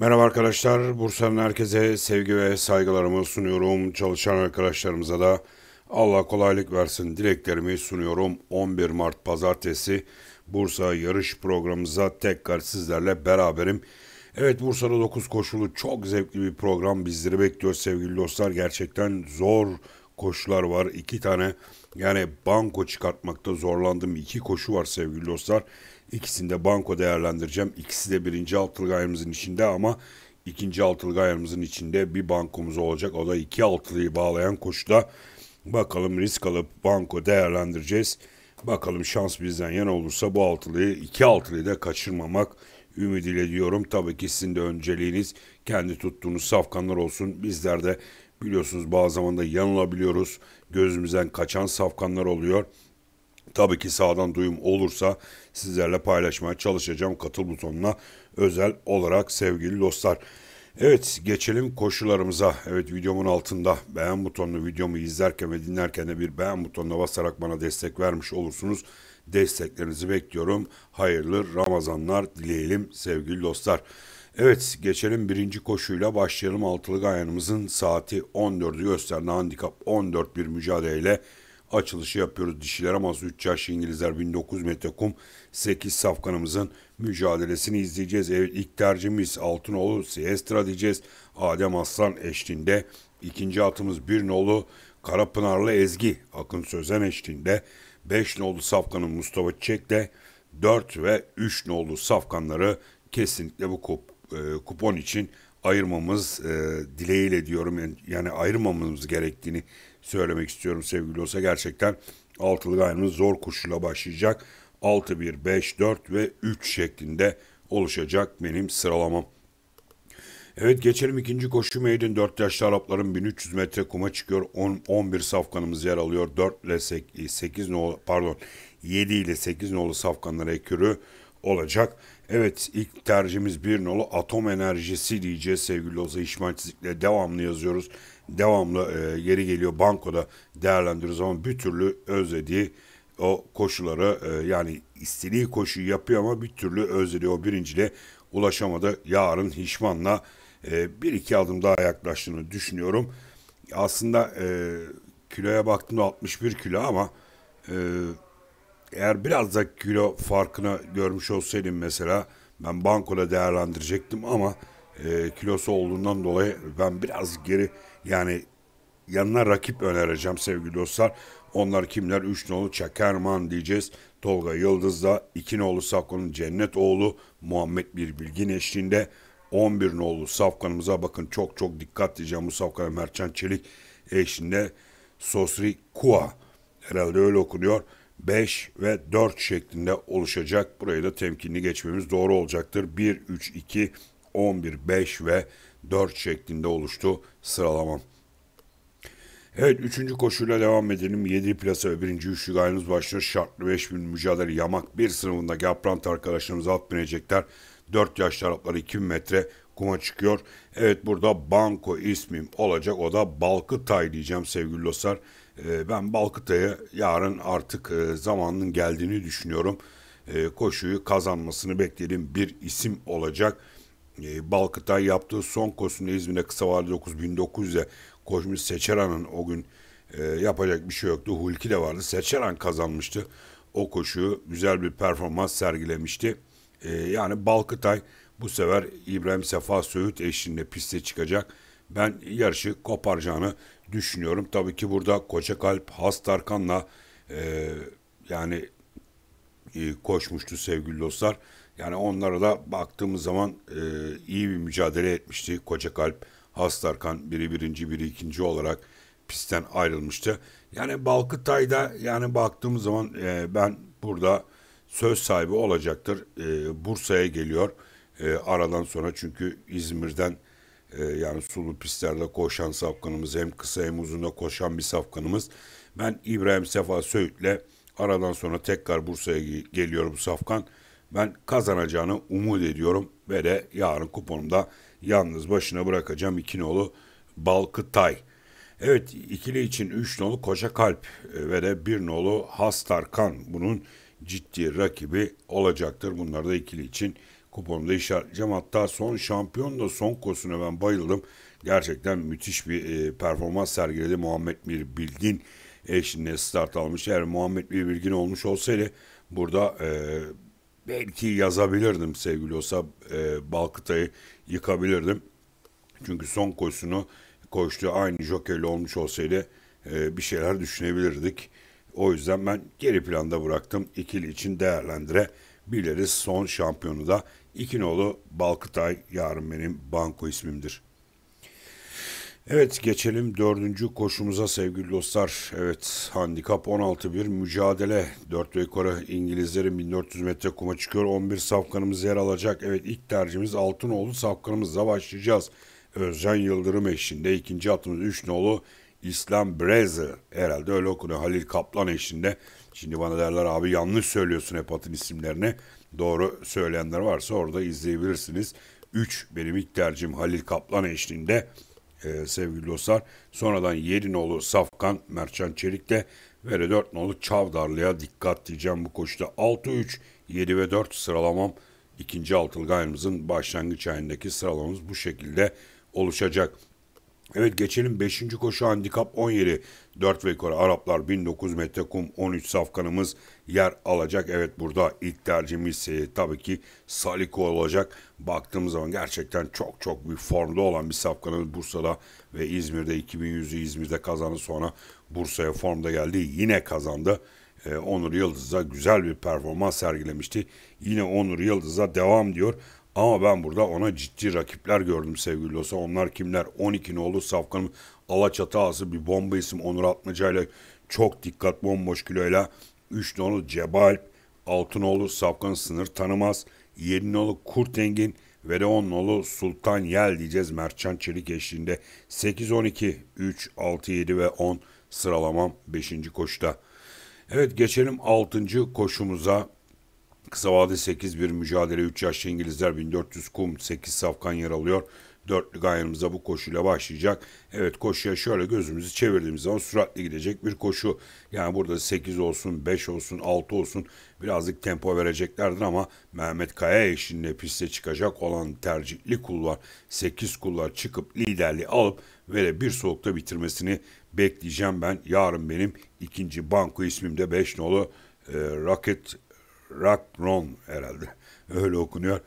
Merhaba arkadaşlar. Bursa'nın herkese sevgi ve saygılarımı sunuyorum. Çalışan arkadaşlarımıza da Allah kolaylık versin dileklerimi sunuyorum. 11 Mart Pazartesi Bursa yarış programımıza tekrar sizlerle beraberim. Evet Bursa'da 9 koşulu çok zevkli bir program bizleri bekliyor sevgili dostlar. Gerçekten zor koşular var. iki tane yani banko çıkartmakta zorlandım. iki koşu var sevgili dostlar. İkisinde de banko değerlendireceğim. İkisi de birinci altılı gayrımızın içinde ama ikinci altılı gayrımızın içinde bir bankomuz olacak. O da iki altılıyı bağlayan koşuda. Bakalım risk alıp banko değerlendireceğiz. Bakalım şans bizden yana olursa bu altılıyı, iki altılıyı da kaçırmamak ümidiyle diyorum. Tabii ki sizin de önceliğiniz kendi tuttuğunuz safkanlar olsun. Bizler de biliyorsunuz bazı zaman da yanılabiliyoruz. Gözümüzden kaçan safkanlar oluyor. Tabii ki sağdan duyum olursa sizlerle paylaşmaya çalışacağım katıl butonuna özel olarak sevgili dostlar. Evet geçelim koşularımıza. Evet videomun altında beğen butonunu videomu izlerken ve dinlerken de bir beğen butonuna basarak bana destek vermiş olursunuz. Desteklerinizi bekliyorum. Hayırlı Ramazanlar dileyelim sevgili dostlar. Evet geçelim birinci koşuyla başlayalım. Altılı Gayanımızın saati 14'ü gösterdi. Handikap 14 bir mücadeleyle açılışı yapıyoruz. Dişiler ama 3 yaş İngilizler 1900 metre kum 8 safkanımızın mücadelesini izleyeceğiz. Evet ilk tercihimiz Altınoğlu Siestra diyeceğiz. Adem Aslan eşliğinde ikinci atımız bir nolu Karapınarlı Ezgi Akın Sözen eşliğinde 5 nolu safkanın Mustafa de 4 ve 3 nolu safkanları kesinlikle bu kup, e, kupon için ayırmamız e, dileğiyle diyorum yani ayırmamamız gerektiğini söylemek istiyorum sevgili olsa. Gerçekten altılı gayrımız zor koşula başlayacak. 6, 1, 5, 4 ve 3 şeklinde oluşacak benim sıralamam. Evet geçelim ikinci koşu meydin. 4 yaşlı Arapların 1300 metre kuma çıkıyor. 10, 11 safkanımız yer alıyor. 4 ile 8, 8 nolu pardon 7 ile 8 nolu safkanlara ekürü olacak. Evet ilk tercihimiz 1 nolu atom enerjisi diyeceğiz sevgili Oza İşman Çizik'le devamlı yazıyoruz devamlı e, geri geliyor bankoda değerlendiriyoruz ama bir türlü özlediği o koşuları e, yani istediği koşuyu yapıyor ama bir türlü özlediği o birinciliğe ulaşamadı. Yarın Hişman'la e, bir iki adım daha yaklaştığını düşünüyorum. Aslında e, kiloya baktığımda 61 kilo ama e, eğer biraz da kilo farkını görmüş olsaydım mesela ben bankoda değerlendirecektim ama e, kilosu olduğundan dolayı ben biraz geri yani yanına rakip önereceğim sevgili dostlar. Onlar kimler? üç nolu Çakerman diyeceğiz. Tolga Yıldız'da iki nolu Safkan'ın Cennet oğlu Muhammed Bir Bilgin eşliğinde 11 nolu Safkan'ımıza bakın çok çok dikkat diyeceğim bu Safkan'a Mertcan Çelik eşliğinde Sosri Kua herhalde öyle okunuyor. 5 ve 4 şeklinde oluşacak. buraya da temkinli geçmemiz doğru olacaktır. 1, 3, 2, 11, 5 ve 4 şeklinde oluştu sıralamam. Evet 3. koşuyla devam edelim. 7 plasa ve 1. üçlük aynımız başlıyor. Şartlı 5000 mücadele yamak 1 sınıfındaki aprant arkadaşlarımız alt binecekler. 4 yaş tarafları 2000 metre kuma çıkıyor. Evet burada Banko ismim olacak. O da Balkıtay diyeceğim sevgili dostlar. Ee, ben Balkıtay'ı yarın artık e, zamanının geldiğini düşünüyorum. Ee, koşuyu kazanmasını bekleyelim. Bir isim olacak e, Balkıtay yaptığı son kosunu İzmir'de kısa vardı 9900'e koşmuş Seçeran'ın o gün e, yapacak bir şey yoktu. Hulki de vardı. Seçeran kazanmıştı. O koşuyu güzel bir performans sergilemişti. E, yani Balkıtay bu sefer İbrahim Sefa Söğüt eşliğinde piste çıkacak. Ben yarışı koparacağını düşünüyorum. Tabii ki burada Koçakalp kalp hastarkanla e, yani e, koşmuştu sevgili dostlar. Yani onlara da baktığımız zaman e, iyi bir mücadele etmişti. Koca Kalp, Hastarkan biri birinci biri ikinci olarak pistten ayrılmıştı. Yani Balkıtay'da yani baktığımız zaman e, ben burada söz sahibi olacaktır. E, Bursa'ya geliyor e, aradan sonra çünkü İzmir'den e, yani sulu pistlerde koşan safkanımız hem kısa hem uzunda koşan bir safkanımız. Ben İbrahim Sefa Söğüt'le aradan sonra tekrar Bursa'ya geliyor bu safkan ben kazanacağını umut ediyorum ve de yarın kuponumda yalnız başına bırakacağım iki nolu Balkıtay. Evet ikili için 3 nolu Koca Kalp e, ve de 1 nolu Hastarkan bunun ciddi rakibi olacaktır. Bunlar da ikili için kuponumda işaretleyeceğim. Hatta son şampiyon da son kosuna ben bayıldım. Gerçekten müthiş bir e, performans sergiledi Muhammed Mir Bilgin eşliğinde start almış. Eğer Muhammed Mir Bilgin olmuş olsaydı burada e, belki yazabilirdim sevgili olsa e, Balkıta'yı yıkabilirdim. Çünkü son koşusunu koştuğu aynı Jokerli olmuş olsaydı e, bir şeyler düşünebilirdik. O yüzden ben geri planda bıraktım. İkili için değerlendirebiliriz. Son şampiyonu da İkinoğlu Balkıtay yarın benim banko ismimdir. Evet geçelim dördüncü koşumuza sevgili dostlar. Evet handikap 16 bir mücadele. 4 ve yukarı İngilizlerin 1400 metre kuma çıkıyor. 11 safkanımız yer alacak. Evet ilk tercihimiz Altınoğlu safkanımızla başlayacağız. Özcan Yıldırım eşliğinde ikinci atımız 3 nolu İslam Breze herhalde öyle okunuyor Halil Kaplan eşliğinde. Şimdi bana derler abi yanlış söylüyorsun hep atın isimlerini. Doğru söyleyenler varsa orada izleyebilirsiniz. 3 benim ilk tercihim Halil Kaplan eşliğinde e, sevgili dostlar. Sonradan Yerinoğlu Safkan Mertcan Çelik de Vere 4 nolu Çavdarlı'ya dikkat diyeceğim bu koşuda. 6-3, 7 ve 4 sıralamam. ikinci altılı gayrımızın başlangıç ayındaki sıralamamız bu şekilde oluşacak. Evet geçelim 5. koşu handikap 17. 4 ve yukarı Araplar 1900 metre kum 13 safkanımız yer alacak. Evet burada ilk tercihimiz e, tabii ki Saliko olacak. Baktığımız zaman gerçekten çok çok bir formda olan bir safkanın Bursa'da ve İzmir'de 2100'ü İzmir'de kazandı. Sonra Bursa'ya formda geldi. Yine kazandı. E, Onur Yıldız'a güzel bir performans sergilemişti. Yine Onur Yıldız'a devam diyor. Ama ben burada ona ciddi rakipler gördüm sevgili dostlar. Onlar kimler? 12 nolu Safkan'ın Alaçatı ağası bir bomba isim Onur Atmaca ile çok dikkat bomboş kiloyla Üç nolu Cebalp, altı nolu Safkan Sınır Tanımaz, yedi nolu Kurtengin ve de on nolu Sultan Yel diyeceğiz Mertcan Çelik eşliğinde. 8-12, 3, 6, 7 ve 10 sıralamam 5. koşuda. Evet geçelim 6. koşumuza. Kısa vade 8 bir mücadele 3 yaşlı İngilizler 1400 kum 8 safkan yer alıyor. Dörtlü gayanımıza bu koşuyla başlayacak. Evet koşuya şöyle gözümüzü çevirdiğimiz zaman süratli gidecek bir koşu. Yani burada 8 olsun, 5 olsun, 6 olsun birazcık tempo vereceklerdir ama Mehmet Kaya eşliğinde piste çıkacak olan tercihli kullar 8 kullar çıkıp liderliği alıp ve bir soğukta bitirmesini bekleyeceğim ben. Yarın benim ikinci banko ismimde 5 nolu e, Rocket Rock Ron herhalde öyle okunuyor.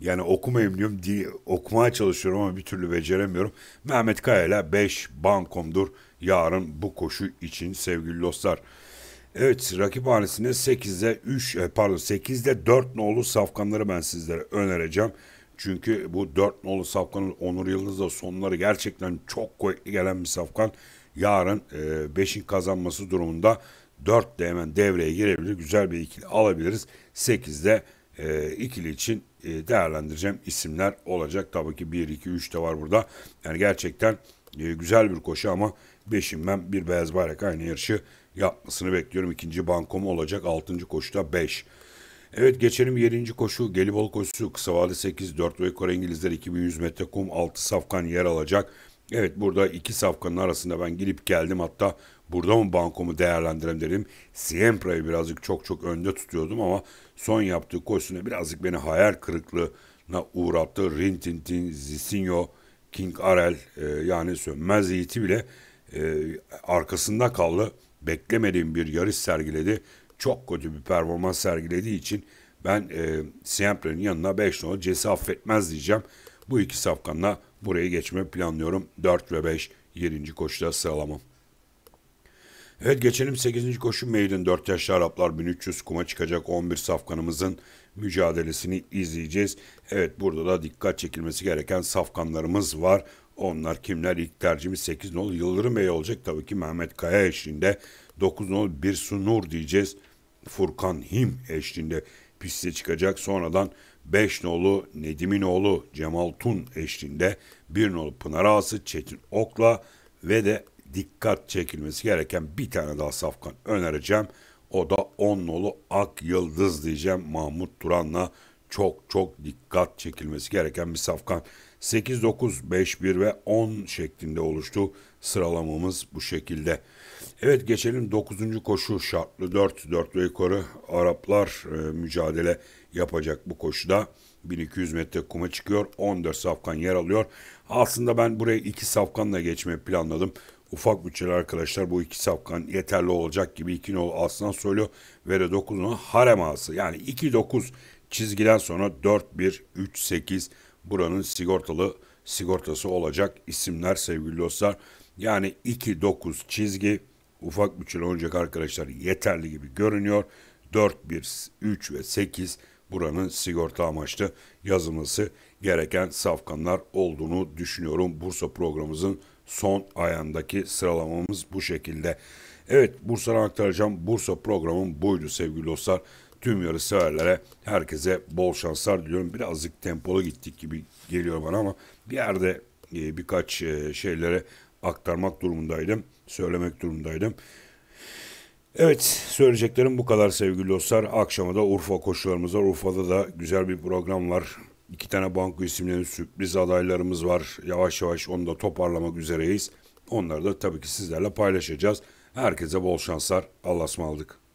Yani okumayayım diyorum diye okumaya çalışıyorum ama bir türlü beceremiyorum. Mehmet Kaya'yla 5 bankomdur yarın bu koşu için sevgili dostlar. Evet rakip hanesine 8'de 3 e, pardon 8'de 4 nolu safkanları ben sizlere önereceğim. Çünkü bu 4 nolu safkanın Onur Yıldız'la sonları gerçekten çok kuvvetli gelen bir safkan. Yarın 5'in e, kazanması durumunda 4 de hemen devreye girebilir. Güzel bir ikili alabiliriz. 8'de e, ikili için e, değerlendireceğim isimler olacak. Tabii ki 1, 2, 3 de var burada. Yani gerçekten e, güzel bir koşu ama Beşim ben bir beyaz bayrak aynı yarışı yapmasını bekliyorum. İkinci bankom olacak. Altıncı koşuda 5. Evet geçelim 7. koşu. Gelibol koşusu. Kısa vade 8. 4 ve Kore İngilizler 2100 metre kum. 6 safkan yer alacak. Evet burada iki safkanın arasında ben girip geldim. Hatta Burada mı bankomu değerlendirelim dedim. Siempra'yı birazcık çok çok önde tutuyordum ama son yaptığı koşusunda birazcık beni hayal kırıklığına uğrattı. Rintintin, Zisinho, King Arel e, yani sönmez yiğiti bile e, arkasında kaldı. Beklemediğim bir yarış sergiledi. Çok kötü bir performans sergilediği için ben e, Siempre'nin yanına 5 nolu cesi affetmez diyeceğim. Bu iki safkanla buraya geçme planlıyorum. 4 ve 5 7. koşuda sıralamam. Evet geçelim 8. koşu meydin 4 yaşlı Araplar 1300 kuma çıkacak 11 safkanımızın mücadelesini izleyeceğiz. Evet burada da dikkat çekilmesi gereken safkanlarımız var. Onlar kimler? İlk tercihimiz 8 nolu Yıldırım Bey olacak tabii ki Mehmet Kaya eşliğinde. 9 nol Birsu Nur diyeceğiz. Furkan Him eşliğinde piste çıkacak. Sonradan 5 nolu Nedim'in oğlu Cemal Tun eşliğinde 1 nolu Pınar Ağası Çetin Ok'la ve de dikkat çekilmesi gereken bir tane daha safkan önereceğim. O da on nolu Ak Yıldız diyeceğim Mahmut Duran'la çok çok dikkat çekilmesi gereken bir safkan. 8, 9, 5, 1 ve 10 şeklinde oluştu. Sıralamamız bu şekilde. Evet geçelim 9. koşu şartlı 4, 4 ve yukarı Araplar e, mücadele yapacak bu koşuda. 1200 metre kuma çıkıyor. 14 safkan yer alıyor. Aslında ben buraya 2 safkanla geçmeyi planladım. Ufak bütçeli arkadaşlar bu iki safkan yeterli olacak gibi 2 nolu aslan söylüyor. Ve de 9'un harem ağası yani 2-9 çizgiden sonra 4-1-3-8 buranın sigortalı sigortası olacak isimler sevgili dostlar. Yani 2-9 çizgi ufak bütçeli oynayacak arkadaşlar yeterli gibi görünüyor. 4, 1, 3 ve 8 buranın sigorta amaçlı yazılması gereken safkanlar olduğunu düşünüyorum. Bursa programımızın son ayandaki sıralamamız bu şekilde. Evet Bursa'dan aktaracağım. Bursa programım buydu sevgili dostlar. Tüm yarı severlere herkese bol şanslar diliyorum. Birazcık tempolu gittik gibi geliyor bana ama bir yerde e, birkaç e, şeylere aktarmak durumundaydım. Söylemek durumundaydım. Evet söyleyeceklerim bu kadar sevgili dostlar. Akşama da Urfa koşularımız var. Urfa'da da güzel bir program var. İki tane banka isimlerinin sürpriz adaylarımız var. Yavaş yavaş onu da toparlamak üzereyiz. Onları da tabii ki sizlerle paylaşacağız. Herkese bol şanslar. Allah'a ısmarladık.